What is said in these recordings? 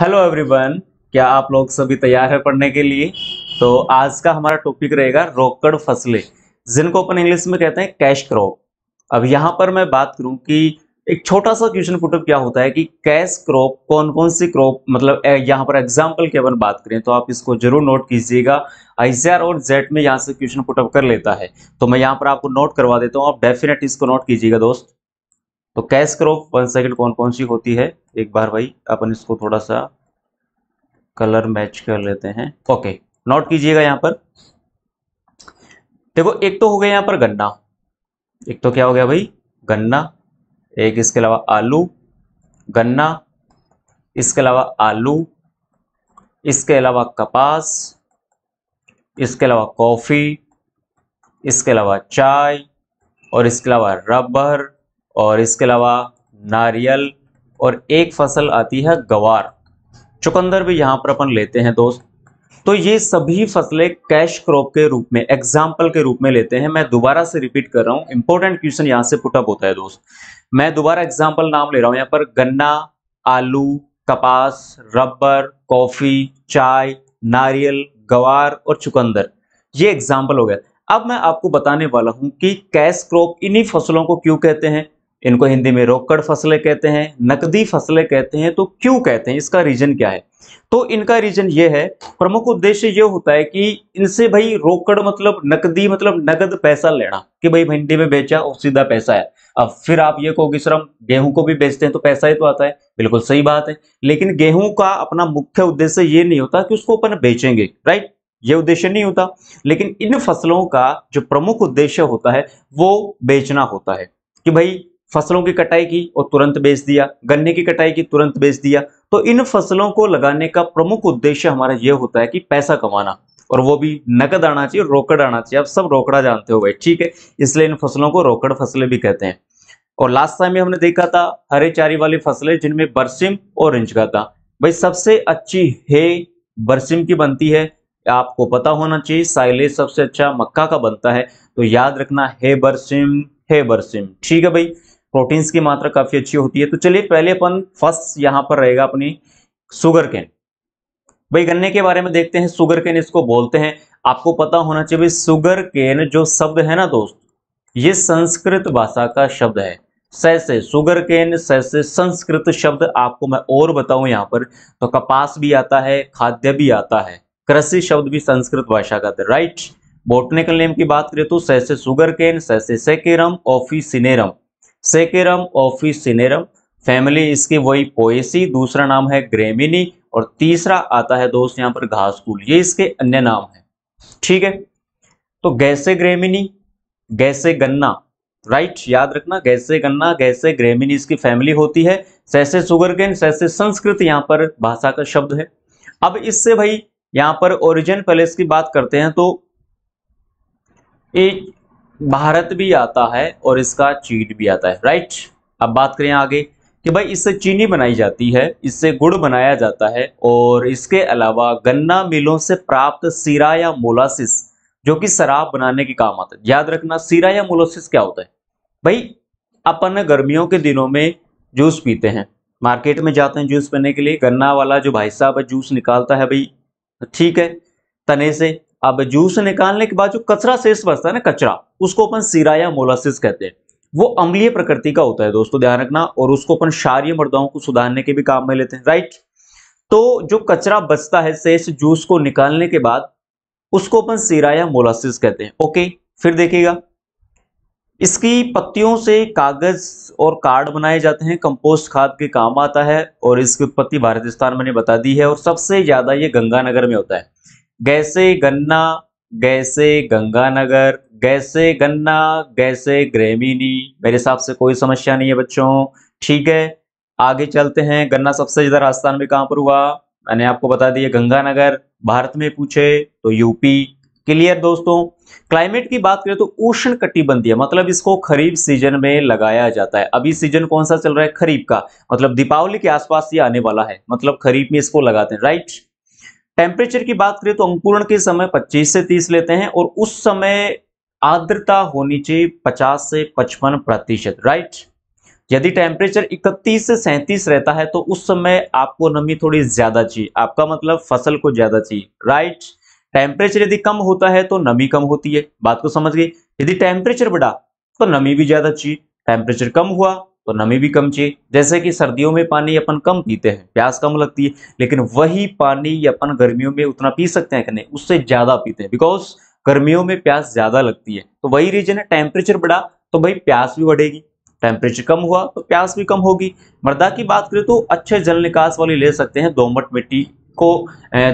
hello everyone क्या आप लोग सभी तैयार है पढ़ने के लिए तो आज का हमारा टॉपिक रहेगा रोकड़ फसलें जिनको अपन इंग्लिश में कहते हैं कैश क्रॉप अब यहाँ पर मैं बात करूँ कि एक छोटा सा क्वेश्चन पुटअप क्या होता है कि कैश क्रॉप कौन कौन सी क्रॉप मतलब यहाँ पर एग्जाम्पल की अपन बात करें तो आप इसको जरूर नोट कीजिएगा आईसीआर और जेट में यहाँ से क्वेश्चन पुटअप कर लेता है तो मैं यहाँ पर आपको नोट करवा देता हूँ आप डेफिनेट इसको नोट कीजिएगा दोस्त तो कैश क्रॉप वन सेकेंड कौन कौन सी होती है एक बार भाई अपन इसको थोड़ा सा कलर मैच कर लेते हैं ओके नोट कीजिएगा यहां पर देखो एक तो हो गया यहां पर गन्ना एक तो क्या हो गया भाई गन्ना एक इसके अलावा आलू गन्ना इसके अलावा आलू इसके अलावा कपास इसके अलावा कॉफ़ी इसके अलावा चाय और इसके अलावा रबर और इसके अलावा नारियल और एक फसल आती है गवार चुकंदर भी यहाँ पर अपन लेते हैं दोस्त तो ये सभी फसलें कैश क्रॉप के रूप में एग्जाम्पल के रूप में लेते हैं मैं दोबारा से रिपीट कर रहा हूँ इंपॉर्टेंट क्वेश्चन यहाँ से पुटअप होता है दोस्त मैं दोबारा एग्जाम्पल नाम ले रहा हूँ यहाँ पर गन्ना आलू कपास रबर कॉफी चाय नारियल गवार और चुकंदर ये एग्जाम्पल हो गया अब मैं आपको बताने वाला हूं कि कैश क्रॉप इन्हीं फसलों को क्यों कहते हैं इनको हिंदी में रोकड़ फसलें कहते हैं नकदी फसलें कहते हैं तो क्यों कहते हैं इसका रीजन क्या है तो इनका रीजन ये है प्रमुख उद्देश्य ये होता है कि इनसे भाई रोकड़ मतलब नकदी मतलब नगद पैसा लेना कि भाई भिंडी में बेचा और सीधा पैसा है अब फिर आप ये कहोगे सर हम गेहूं को भी बेचते हैं तो पैसा ही तो आता है बिल्कुल सही बात है लेकिन गेहूं का अपना मुख्य उद्देश्य ये नहीं होता कि उसको अपन बेचेंगे राइट ये उद्देश्य नहीं होता लेकिन इन फसलों का जो प्रमुख उद्देश्य होता है वो बेचना होता है कि भाई फसलों की कटाई की और तुरंत बेच दिया गन्ने की कटाई की तुरंत बेच दिया तो इन फसलों को लगाने का प्रमुख उद्देश्य हमारा यह होता है कि पैसा कमाना और वो भी नकद आना चाहिए रोकड़ आना चाहिए आप सब रोकड़ा जानते हो भाई ठीक है इसलिए इन फसलों को रोकड़ फसलें भी कहते हैं और लास्ट टाइम में हमने देखा था हरे चारी वाली फसलें जिनमें बरसिम और का था भाई सबसे अच्छी हे बरसिम की बनती है आपको पता होना चाहिए साइलेज सबसे अच्छा मक्का का बनता है तो याद रखना हे बरसिम हे बरसिम ठीक है भाई प्रोटीन्स की मात्रा काफी अच्छी होती है तो चलिए पहले अपन फर्स्ट यहां पर रहेगा अपनी सुगर कैन भाई गन्ने के बारे में देखते हैं सुगर केन इसको बोलते हैं आपको पता होना चाहिए भाई सुगर केन जो शब्द है ना दोस्त ये संस्कृत भाषा का शब्द है सैसे सुगर केन सैसे संस्कृत शब्द आपको मैं और बताऊं यहां पर तो कपास भी आता है खाद्य भी आता है कृषि शब्द भी संस्कृत भाषा का था राइट बोटनिकल नेम की बात करें तो सैसे सुगर केन सैसे Saccharum officinarum Saccharum officinarum family इसकी वही पोएसी दूसरा नाम है ग्रेमिनी और तीसरा आता है दोस्त यहां पर घास फूल ये इसके अन्य नाम है ठीक है तो गैसे ग्रेमिनी गैसे गन्ना राइट याद रखना गैसे गन्ना गैसे ग्रेमिनी इसकी फैमिली होती है सैसे सुगरकेन सैसे संस्कृत यहां पर भाषा का शब्द है अब इससे भाई यहां पर ओरिजिन पैलेस की बात करते हैं तो भारत भी आता है और इसका चीट भी आता है राइट अब बात करें आगे कि भाई इससे चीनी बनाई जाती है इससे गुड़ बनाया जाता है और इसके अलावा गन्ना मिलों से प्राप्त सीरा या मोलासिस जो कि शराब बनाने के काम आता है याद रखना सीरा या मोलासिस क्या होता है भाई अपन गर्मियों के दिनों में जूस पीते हैं मार्केट में जाते हैं जूस पीने के लिए गन्ना वाला जो भाई साहब जूस निकालता है भाई ठीक है तने से अब जूस निकालने के बाद जो कचरा शेष बचता है ना कचरा उसको अपन सिराया मोलासिस कहते हैं वो अम्लीय प्रकृति का होता है दोस्तों ध्यान रखना और उसको अपन क्षारिय मृदाओं को सुधारने के भी काम में लेते हैं राइट तो जो कचरा बचता है शेष जूस को निकालने के बाद उसको अपन सिराया मोलासिस कहते हैं ओके फिर देखिएगा इसकी पत्तियों से कागज और कार्ड बनाए जाते हैं कंपोस्ट खाद के काम आता है और इसकी उत्पत्ति स्थान मैंने बता दी है और सबसे ज्यादा ये गंगानगर में होता है गैसे गन्ना गैसे गंगानगर गैसे गन्ना गैसे ग्रेमिनी मेरे हिसाब से कोई समस्या नहीं है बच्चों ठीक है आगे चलते हैं गन्ना सबसे ज्यादा राजस्थान में कहां पर हुआ मैंने आपको बता दिया गंगानगर भारत में पूछे तो यूपी क्लियर दोस्तों क्लाइमेट की बात करें तो उष्ण कटिबंधीय मतलब इसको खरीफ सीजन में लगाया जाता है अभी सीजन कौन सा चल रहा है खरीफ का मतलब दीपावली के आसपास ये आने वाला है मतलब खरीफ में इसको लगाते हैं राइट टेम्परेचर की बात करें तो अंकुरण के समय 25 से 30 लेते हैं और उस समय आर्द्रता होनी चाहिए 50 से 55 प्रतिशत राइट यदि टेम्परेचर 31 से 37 रहता है तो उस समय आपको नमी थोड़ी ज्यादा चाहिए आपका मतलब फसल को ज्यादा चाहिए राइट टेम्परेचर यदि कम होता है तो नमी कम होती है बात को समझ गए यदि टेम्परेचर बढ़ा तो नमी भी ज्यादा चाहिए टेम्परेचर कम हुआ तो नमी भी कम चाहिए जैसे कि सर्दियों में पानी अपन कम पीते हैं प्यास कम लगती है लेकिन वही पानी अपन गर्मियों में उतना पी सकते हैं कि नहीं उससे ज्यादा पीते हैं बिकॉज गर्मियों में प्यास ज्यादा लगती है तो वही रीजन है टेम्परेचर बढ़ा तो भाई प्यास भी बढ़ेगी टेम्परेचर कम हुआ तो प्यास भी कम होगी मृदा की बात करें तो अच्छे जल निकास वाली ले सकते हैं दोमट मिट्टी को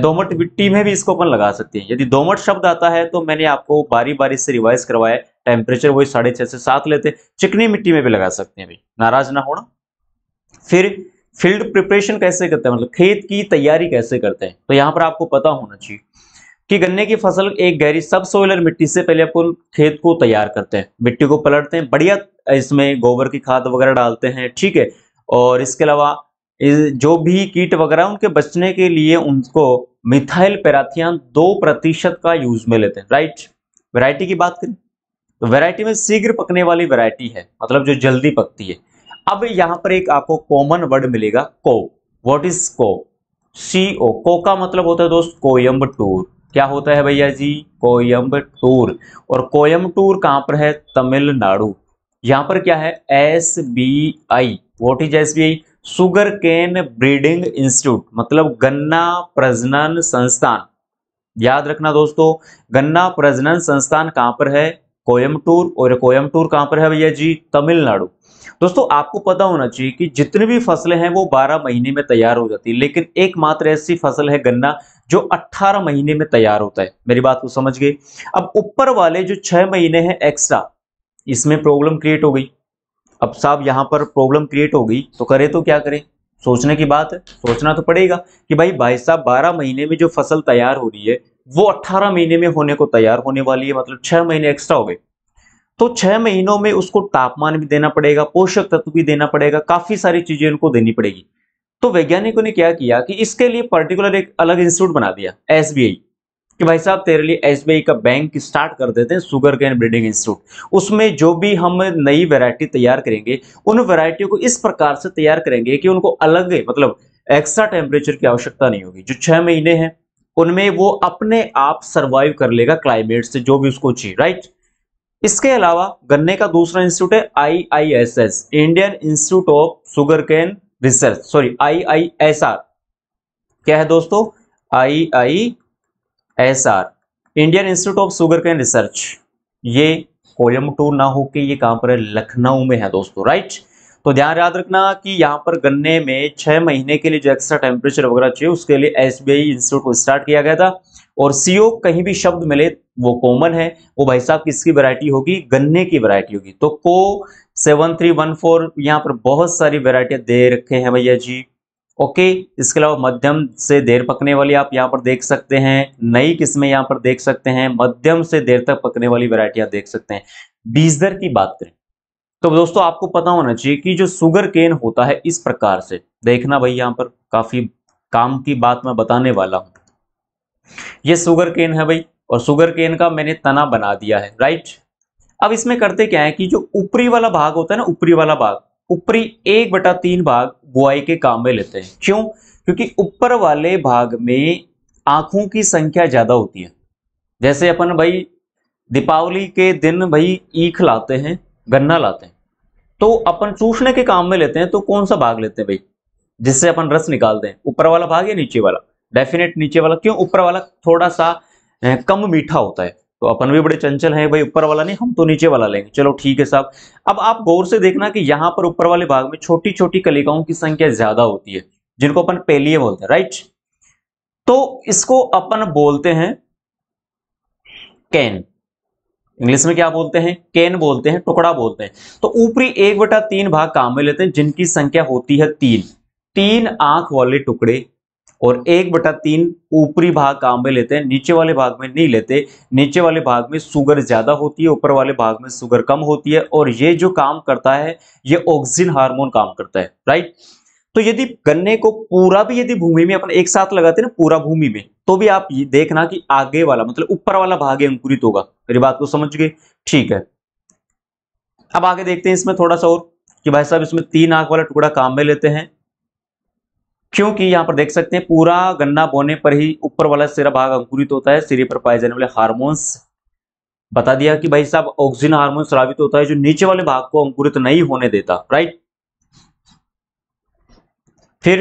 दोमट मिट्टी में भी इसको अपन लगा सकते हैं यदि दोमट शब्द आता है तो मैंने आपको बारी बारी से रिवाइज करवाया टेम्परेचर वही साढ़े छह से सात लेते चिकनी मिट्टी में भी लगा सकते हैं भाई नाराज ना होना फिर फील्ड प्रिपरेशन कैसे करते हैं मतलब खेत की तैयारी कैसे करते हैं तो यहाँ पर आपको पता होना चाहिए कि गन्ने की फसल एक गहरी सब सोइलर मिट्टी से पहले अपन खेत को तैयार करते हैं मिट्टी को पलटते हैं बढ़िया इसमें गोबर की खाद वगैरह डालते हैं ठीक है और इसके अलावा जो भी कीट वगैरह उनके बचने के लिए उनको मिथाइल पैराथियन दो प्रतिशत का यूज में लेते हैं राइट वैरायटी की बात करें तो वैरायटी में शीघ्र पकने वाली वैरायटी है मतलब जो जल्दी पकती है अब यहां पर एक आपको कॉमन वर्ड मिलेगा को वॉट इज को सी ओ को का मतलब होता है दोस्त कोयम्बटूर क्या होता है भैया जी कोयम्बटूर और कोयम्बटूर कहां पर है तमिलनाडु यहां पर क्या है S B I what is S B I sugar cane breeding institute मतलब गन्ना प्रजनन संस्थान याद रखना दोस्तों गन्ना प्रजनन संस्थान कहां पर है कोयम्बटूर और कोयम्बटूर कहां पर है भैया जी तमिलनाडु दोस्तों आपको पता होना चाहिए कि जितनी भी फसलें हैं वो 12 महीने में तैयार हो जाती है लेकिन एकमात्र ऐसी फसल है गन्ना जो 18 महीने में तैयार होता है मेरी बात को समझ गए अब ऊपर वाले जो छह महीने हैं एक्स्ट्रा इसमें प्रॉब्लम क्रिएट हो गई अब साहब यहां पर प्रॉब्लम क्रिएट हो गई तो करे तो क्या करें सोचने की बात है सोचना तो पड़ेगा कि भाई भाई साहब बारह महीने में जो फसल तैयार हो रही है वो अट्ठारह महीने में होने को तैयार होने वाली है मतलब छह महीने एक्स्ट्रा हो गए तो छह महीनों में उसको तापमान भी देना पड़ेगा पोषक तत्व भी देना पड़ेगा काफी सारी चीजें उनको देनी पड़ेगी तो वैज्ञानिकों ने क्या किया कि इसके लिए पर्टिकुलर एक अलग इंस्टीट्यूट बना दिया एस कि भाई साहब तेरे लिए एस का बैंक स्टार्ट कर देते हैं सुगर कैन ब्रीडिंग इंस्टीट्यूट उसमें जो भी हम नई वैरायटी तैयार करेंगे उन वैरायटियों को इस प्रकार से तैयार करेंगे कि उनको अलग मतलब एक्स्ट्रा टेम्परेचर की आवश्यकता नहीं होगी जो छह महीने हैं उनमें वो अपने आप सर्वाइव कर लेगा क्लाइमेट से जो भी उसको चाहिए राइट इसके अलावा गन्ने का दूसरा इंस्टीट्यूट है I Indian institute of sugar cane research sorry I I S R क्या है दोस्तों I I S R Indian institute of sugar cane research ये कोयम्बटूर ना होके ये कहां पर है लखनऊ में है दोस्तों राइट तो ध्यान याद रखना कि यहाँ पर गन्ने में छह महीने के लिए जो एक्स्ट्रा टेम्परेचर वगैरह चाहिए उसके लिए एस इंस्टीट्यूट को स्टार्ट किया गया था और सीओ कहीं भी शब्द मिले वो कॉमन है वो भाई साहब किसकी वैरायटी होगी गन्ने की वैरायटी होगी तो को सेवन थ्री वन फोर यहाँ पर बहुत सारी वेराइटियाँ दे रखे हैं भैया जी ओके इसके अलावा मध्यम से देर पकने वाली आप यहाँ पर देख सकते हैं नई किस्में यहाँ पर देख सकते हैं मध्यम से देर तक पकने वाली वेराइटियाँ देख सकते हैं बीज दर की बात करें तो दोस्तों आपको पता होना चाहिए कि जो सुगर केन होता है इस प्रकार से देखना भाई यहाँ पर काफी काम की बात मैं बताने वाला हूँ ये सुगर केन है भाई और सुगर केन का मैंने तना बना दिया है राइट अब इसमें करते क्या है कि जो ऊपरी वाला भाग होता है ना ऊपरी वाला भाग ऊपरी एक बटा तीन भाग बुआई के काम में लेते हैं क्यों क्योंकि ऊपर वाले भाग में आंखों की संख्या ज्यादा होती है जैसे अपन भाई दीपावली के दिन भाई ईख लाते हैं गन्ना लाते हैं तो अपन चूसने के काम में लेते हैं तो कौन सा भाग लेते हैं भाई जिससे अपन रस निकालते हैं ऊपर वाला भाग या नीचे वाला डेफिनेट नीचे वाला क्यों ऊपर वाला थोड़ा सा कम मीठा होता है तो अपन भी बड़े चंचल हैं भाई ऊपर वाला नहीं हम तो नीचे वाला लेंगे चलो ठीक है साहब अब आप गौर से देखना कि यहाँ पर ऊपर वाले भाग में छोटी छोटी कलिकाओं की संख्या ज्यादा होती है जिनको अपन पेलिए बोलते हैं राइट तो इसको अपन बोलते हैं कैन इंग्लिश में क्या बोलते हैं कैन बोलते हैं टुकड़ा बोलते हैं तो ऊपरी एक बटा तीन भाग काम में लेते हैं जिनकी संख्या होती है तीन तीन आंख वाले टुकड़े और एक बटा तीन ऊपरी भाग काम में लेते हैं नीचे वाले भाग में नहीं लेते नीचे वाले भाग में शुगर ज़्यादा होती है ऊपर वाले भाग में शुगर कम होती है और ये जो काम करता है ये ऑक्सीजन हार्मोन काम करता है राइट तो यदि गन्ने को पूरा भी यदि भूमि में अपन एक साथ लगाते ना पूरा भूमि में तो भी आप देखना कि आगे वाला मतलब ऊपर वाला भाग अंकुरित होगा मेरी बात को समझ गए ठीक है अब आगे देखते हैं इसमें थोड़ा सा और कि भाई साहब इसमें तीन आंख वाला टुकड़ा काम में लेते हैं क्योंकि यहाँ पर देख सकते हैं पूरा गन्ना बोने पर ही ऊपर वाला सिरा भाग अंकुरित होता है सिरे पर पाए जाने वाले हार्मोन्स बता दिया कि भाई साहब ऑक्सीजन हार्मोन स्रावित होता है जो नीचे वाले भाग को अंकुरित नहीं होने देता राइट फिर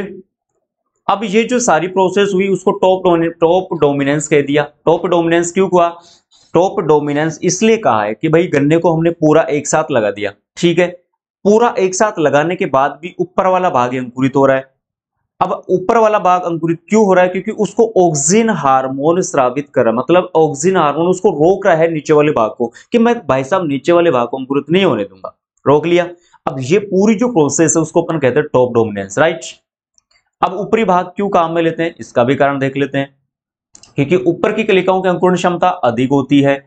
अब ये जो सारी प्रोसेस हुई उसको टॉप टॉप डोमिनेंस कह दिया टॉप डोमिनेंस क्यों हुआ टॉप डोमिनेंस इसलिए कहा है कि भाई गन्ने को हमने पूरा एक साथ लगा दिया ठीक है पूरा एक साथ लगाने के बाद भी ऊपर वाला भाग अंकुरित हो रहा है अब ऊपर वाला भाग अंकुरित क्यों हो रहा है क्योंकि उसको ऑक्सीजन हार्मोन स्रावित कर रहा है मतलब ऑक्सीजन हार्मोन उसको रोक रहा है नीचे वाले भाग को कि मैं भाई साहब नीचे वाले भाग को अंकुरित नहीं होने दूंगा रोक लिया अब ये पूरी जो प्रोसेस है उसको अपन कहते हैं टॉप डोमिनेंस राइट अब ऊपरी भाग क्यों काम में लेते हैं इसका भी कारण देख लेते हैं क्योंकि ऊपर की कलिकाओं की अंकुरण क्षमता अधिक होती है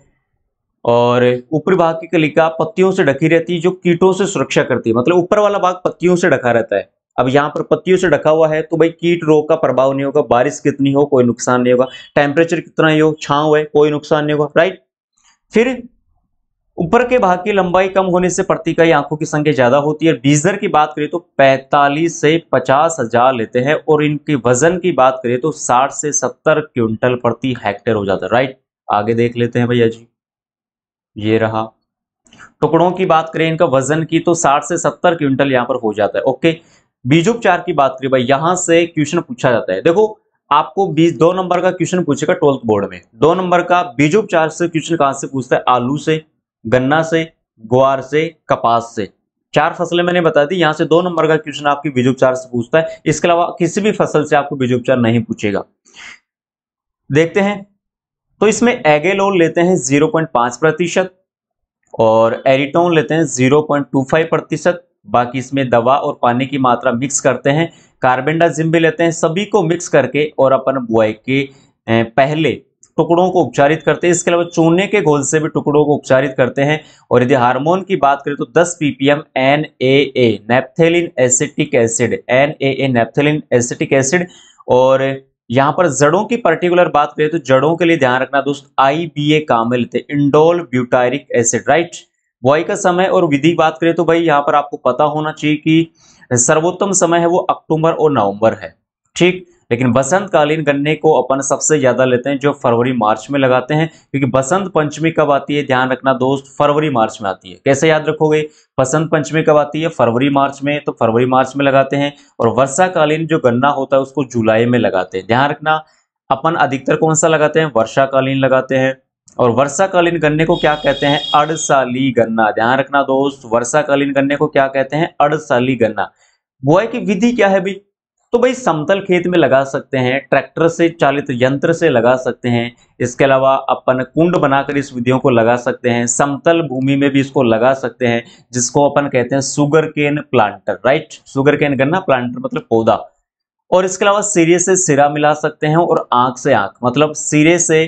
और ऊपरी भाग की कलिका पत्तियों से ढकी रहती है जो कीटों से सुरक्षा करती है मतलब ऊपर वाला भाग पत्तियों से ढका रहता है अब यहाँ पर पत्तियों से ढका हुआ है तो भाई कीट रोग का प्रभाव नहीं होगा बारिश कितनी हो कोई नुकसान नहीं होगा टेम्परेचर कितना ही हो छाव है कोई नुकसान नहीं होगा राइट फिर ऊपर के भाग की लंबाई कम होने से प्रतिकाई आंखों की संख्या ज्यादा होती है बीजर की बात करें तो 45 से पचास हजार लेते हैं और इनके वजन की बात करें तो 60 से 70 क्विंटल प्रति हेक्टेयर हो जाता है राइट आगे देख लेते हैं भैया जी ये रहा टुकड़ों की बात करें इनका वजन की तो 60 से 70 क्विंटल यहां पर हो जाता है ओके बीजोपचार की बात करें भाई यहां से क्वेश्चन पूछा जाता है देखो आपको दो नंबर का क्वेश्चन पूछेगा ट्वेल्थ बोर्ड में दो नंबर का बीजोपचार से क्वेश्चन कहां से पूछता है आलू से गन्ना से ग्वार से कपास से चार फसलें मैंने बता दी यहां से दो नंबर का क्वेश्चन आपकी बीजोपचार से पूछता है इसके अलावा किसी भी फसल से आपको बीजोपचार नहीं पूछेगा देखते हैं तो इसमें एगेलोल लेते हैं जीरो प्रतिशत और एरिटोन लेते हैं जीरो प्रतिशत बाकी इसमें दवा और पानी की मात्रा मिक्स करते हैं कार्बेंडा जिम भी लेते हैं सभी को मिक्स करके और अपन बुआई के पहले टुकड़ों को उपचारित करते हैं इसके अलावा चूने के घोल से भी टुकड़ों को उपचारित करते हैं और यदि हार्मोन की बात करें तो 10 PPM N A A naphthalene acetic acid N A A acetic acid और यहाँ पर जड़ों की पर्टिकुलर बात करें तो जड़ों के लिए ध्यान रखना दोस्त आई बी ए काम लेते इंडोल ब्यूटायरिक एसिड राइट बुआई का समय और विधि बात करें तो भाई यहाँ पर आपको पता होना चाहिए कि सर्वोत्तम समय है वो अक्टूबर और नवंबर है ठीक लेकिन बसंतकालीन गन्ने को अपन सबसे ज्यादा लेते हैं जो फरवरी मार्च में लगाते हैं क्योंकि बसंत पंचमी कब आती है ध्यान रखना दोस्त फरवरी मार्च में आती है कैसे याद रखोगे बसंत पंचमी कब आती है फरवरी मार्च में तो फरवरी मार्च में लगाते हैं और वर्षाकालीन जो गन्ना होता है उसको जुलाई में लगाते हैं ध्यान रखना अपन अधिकतर कौन सा लगाते हैं वर्षाकालीन लगाते हैं और वर्षाकालीन गन्ने को क्या कहते हैं अड़साली गन्ना ध्यान रखना दोस्त वर्षाकालीन गन्ने को क्या कहते हैं अड़साली गन्ना बुआई की विधि क्या है भाई तो भाई समतल खेत में लगा सकते हैं ट्रैक्टर से चालित यंत्र से लगा सकते हैं इसके अलावा अपन कुंड बनाकर इस विधियों को लगा सकते हैं समतल भूमि में भी इसको लगा सकते हैं जिसको अपन कहते हैं sugar cane planter right sugar cane गन्ना प्लांटर मतलब पौधा और इसके अलावा सिरे से सिरा मिला सकते हैं और आंख से आंख मतलब सिरे से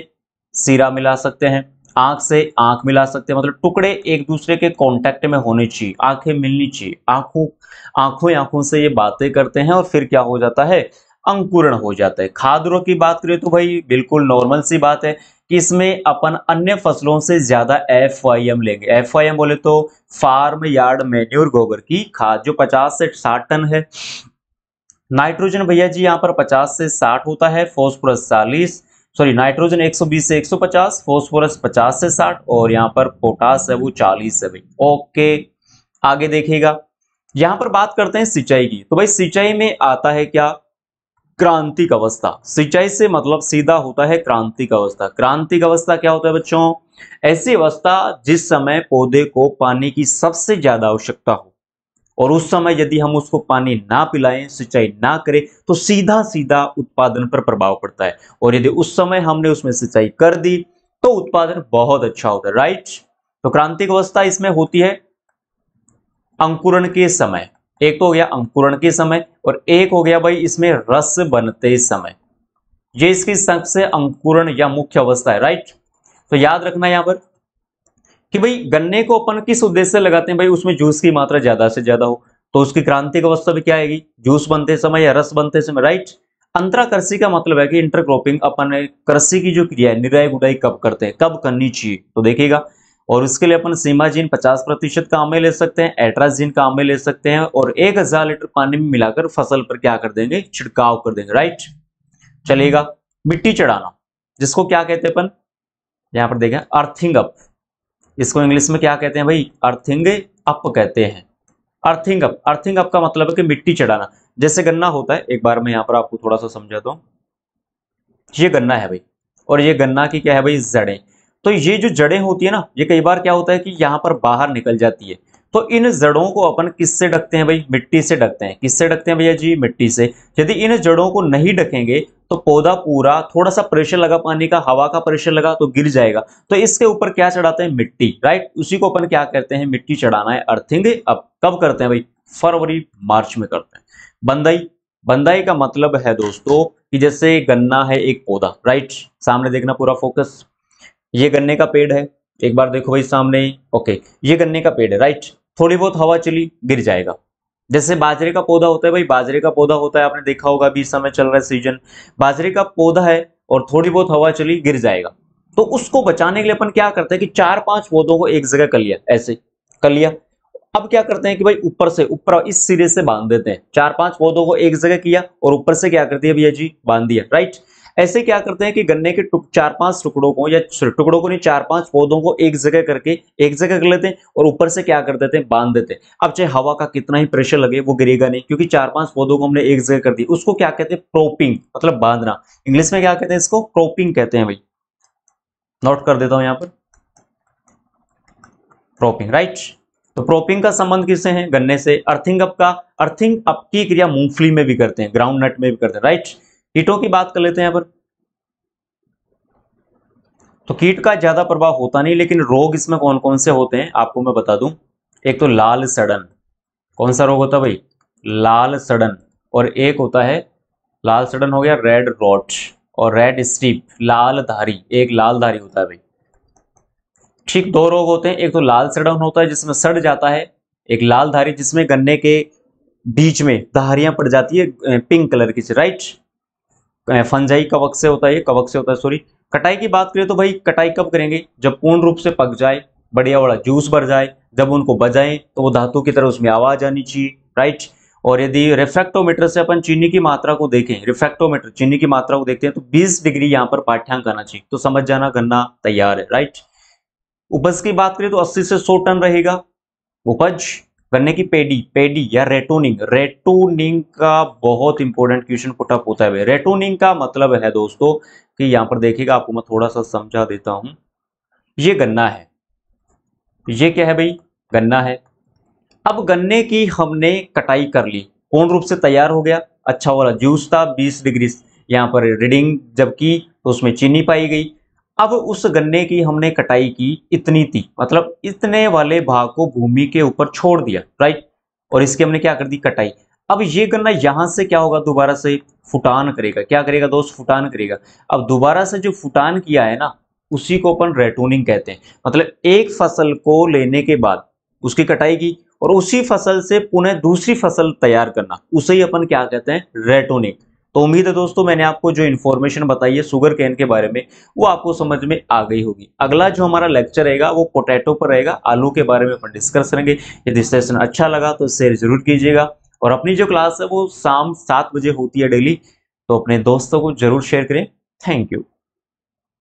सिरा मिला सकते हैं आंख से आंख मिला सकते हैं मतलब टुकड़े एक दूसरे के कांटेक्ट में होने चाहिए आंखें मिलनी चाहिए आंखों आंखों आंखों से ये बातें करते हैं और फिर क्या हो जाता है अंकुरण हो जाता है खाद रोग की बात करें तो भाई बिल्कुल नॉर्मल सी बात है कि इसमें अपन अन्य फसलों से ज्यादा एफ आई एम लेंगे एफ आई एम बोले तो फार्म यार्ड मेन्यूर गोबर की खाद जो पचास से साठ टन है नाइट्रोजन भैया जी यहाँ पर 50 से 60 होता है फॉस्फोरस चालीस सॉरी नाइट्रोजन 120 से 150 फास्फोरस 50 से 60 और यहां पर पोटास है वो 40 से भाई ओके आगे देखिएगा यहां पर बात करते हैं सिंचाई की तो भाई सिंचाई में आता है क्या क्रांतिक अवस्था सिंचाई से मतलब सीधा होता है क्रांतिक अवस्था क्रांतिक अवस्था क्या होता है बच्चों ऐसी अवस्था जिस समय पौधे को पानी की सबसे ज्यादा आवश्यकता हो और उस समय यदि हम उसको पानी ना पिलाएं सिंचाई ना करें तो सीधा सीधा उत्पादन पर प्रभाव पड़ता है और यदि उस समय हमने उसमें सिंचाई कर दी तो उत्पादन बहुत अच्छा होता है राइट तो क्रांतिक अवस्था इसमें होती है अंकुरण के समय एक तो हो गया अंकुरण के समय और एक हो गया भाई इसमें रस बनते समय ये इसकी सबसे अंकुरण या मुख्य अवस्था है राइट तो याद रखना यहां पर कि भाई गन्ने को अपन किस उद्देश्य से लगाते हैं भाई उसमें जूस की मात्रा ज्यादा से ज्यादा हो तो उसकी क्रांतिक अवस्था भी क्या आएगी जूस बनते समय या रस बनते समय राइट अंतराकृषि का मतलब है कि इंटरक्रॉपिंग अपन कृषि की जो क्रिया है निराई गुड़ाई कब करते हैं कब करनी चाहिए तो देखिएगा और उसके लिए अपन सीमाजीन 50 प्रतिशत का आमे ले सकते हैं एट्राजीन का आमे ले सकते हैं और 1000 लीटर पानी में मिलाकर फसल पर क्या कर देंगे छिड़काव कर देंगे राइट चलेगा मिट्टी चढ़ाना जिसको क्या कहते हैं अपन यहां पर देखें अर्थिंग अप इसको इंग्लिश में क्या कहते हैं भाई अर्थिंग अप कहते हैं अर्थिंग अप अर्थिंग अप का मतलब है कि मिट्टी चढ़ाना जैसे गन्ना होता है एक बार मैं यहाँ पर आपको थोड़ा सा समझा दो ये गन्ना है भाई और ये गन्ना की क्या है भाई जड़ें तो ये जो जड़ें होती है ना ये कई बार क्या होता है कि यहाँ पर बाहर निकल जाती है तो इन जड़ों को अपन किससे ढकते हैं भाई मिट्टी से ढकते हैं किससे ढकते हैं भैया जी मिट्टी से यदि इन जड़ों को नहीं ढकेंगे तो पौधा पूरा थोड़ा सा प्रेशर लगा पानी का हवा का प्रेशर लगा तो गिर जाएगा तो इसके ऊपर क्या चढ़ाते हैं मिट्टी राइट उसी को अपन क्या करते हैं मिट्टी चढ़ाना है अर्थिंग अब कब करते हैं भाई फरवरी मार्च में करते हैं बंदाई बंदाई का मतलब है दोस्तों कि जैसे गन्ना है एक पौधा राइट सामने देखना पूरा फोकस ये गन्ने का पेड़ है एक बार देखो भाई सामने ओके ये गन्ने का पेड़ है राइट थोड़ी बहुत हवा चली गिर जाएगा जैसे बाजरे का पौधा होता है भाई बाजरे का पौधा होता है आपने देखा होगा अभी समय चल रहा है सीजन बाजरे का पौधा है और थोड़ी बहुत हवा चली गिर जाएगा तो उसको बचाने के लिए अपन क्या करते हैं कि चार पांच पौधों को एक जगह कर लिया ऐसे कर लिया अब क्या करते हैं कि भाई ऊपर से ऊपर इस सिरे से बांध देते हैं चार पांच पौधों को एक जगह किया और ऊपर से क्या करती है भैया जी बांध दिया राइट ऐसे क्या करते हैं कि गन्ने के टुक चार पांच टुकड़ों को या टुकड़ों को नहीं चार पांच पौधों को एक जगह करके एक जगह कर लेते हैं और ऊपर से क्या कर देते हैं बांध देते हैं अब चाहे हवा का कितना ही प्रेशर लगे वो गिरेगा नहीं क्योंकि चार पांच पौधों को हमने एक जगह कर दी उसको क्या कहते हैं प्रोपिंग मतलब बांधना इंग्लिश में क्या कहते हैं इसको क्रोपिंग कहते हैं भाई नोट कर देता हूं यहां पर प्रोपिंग राइट तो प्रोपिंग का संबंध किससे है गन्ने से अर्थिंग अप का अर्थिंग अप की क्रिया मूंगफली में भी करते हैं ग्राउंड नट में भी करते हैं राइट कीटों की बात कर लेते हैं यहां पर तो कीट का ज्यादा प्रभाव होता नहीं लेकिन रोग इसमें कौन कौन से होते हैं आपको मैं बता दूं एक तो लाल सड़न कौन सा रोग होता है भाई लाल सड़न और एक होता है लाल सड़न हो गया रेड रॉट और रेड स्ट्रीप लाल धारी एक लाल धारी होता है भाई ठीक दो रोग होते हैं एक तो लाल सड़न होता है जिसमें सड़ जाता है एक लाल धारी जिसमें गन्ने के बीच में धारियां पड़ जाती है पिंक कलर की राइट फंजाई कवक से होता है कवक से होता है सॉरी कटाई की बात करें तो भाई कटाई कब करेंगे जब पूर्ण रूप से पक जाए बढ़िया वाला जूस भर जाए जब उनको बजाएं तो वो धातु की तरह उसमें आवाज आनी चाहिए राइट और यदि रिफ्रेक्टोमीटर से अपन चीनी की मात्रा को देखें रिफ्रेक्टोमीटर चीनी की मात्रा को देखते हैं तो 20 डिग्री यहाँ पर पाठ्यांक आना चाहिए तो समझ जाना गन्ना तैयार है राइट उपज की बात करें तो 80 से 100 टन रहेगा उपज गन्ने की पेडी पेडी या रेटोनिंग रेटोनिंग का बहुत इंपॉर्टेंट क्वेश्चन पुटअप होता है रेटोनिंग का मतलब है दोस्तों कि यहाँ पर देखिएगा आपको मैं थोड़ा सा समझा देता हूं ये गन्ना है ये क्या है भाई गन्ना है अब गन्ने की हमने कटाई कर ली पूर्ण रूप से तैयार हो गया अच्छा वाला जूस था बीस डिग्री यहाँ पर रीडिंग जबकि तो उसमें चीनी पाई गई अब उस गन्ने की हमने कटाई की इतनी थी मतलब इतने वाले भाग को भूमि के ऊपर छोड़ दिया राइट और इसकी हमने क्या कर दी कटाई अब ये गन्ना यहां से क्या होगा दोबारा से फुटान करेगा क्या करेगा दोस्त फुटान करेगा अब दोबारा से जो फुटान किया है ना उसी को अपन रेटूनिंग कहते हैं मतलब एक फसल को लेने के बाद उसकी कटाई की और उसी फसल से पुनः दूसरी फसल तैयार करना उसे ही अपन क्या कहते हैं रेटोनिक तो उम्मीद है दोस्तों मैंने आपको जो इन्फॉर्मेशन बताई है शुगर कैन के बारे में वो आपको समझ में आ गई होगी अगला जो हमारा लेक्चर रहेगा वो पोटैटो पर रहेगा आलू के बारे में अपन डिस्कस करेंगे यदि सेशन अच्छा लगा तो शेयर जरूर कीजिएगा और अपनी जो क्लास है वो शाम सात बजे होती है डेली तो अपने दोस्तों को जरूर शेयर करें थैंक यू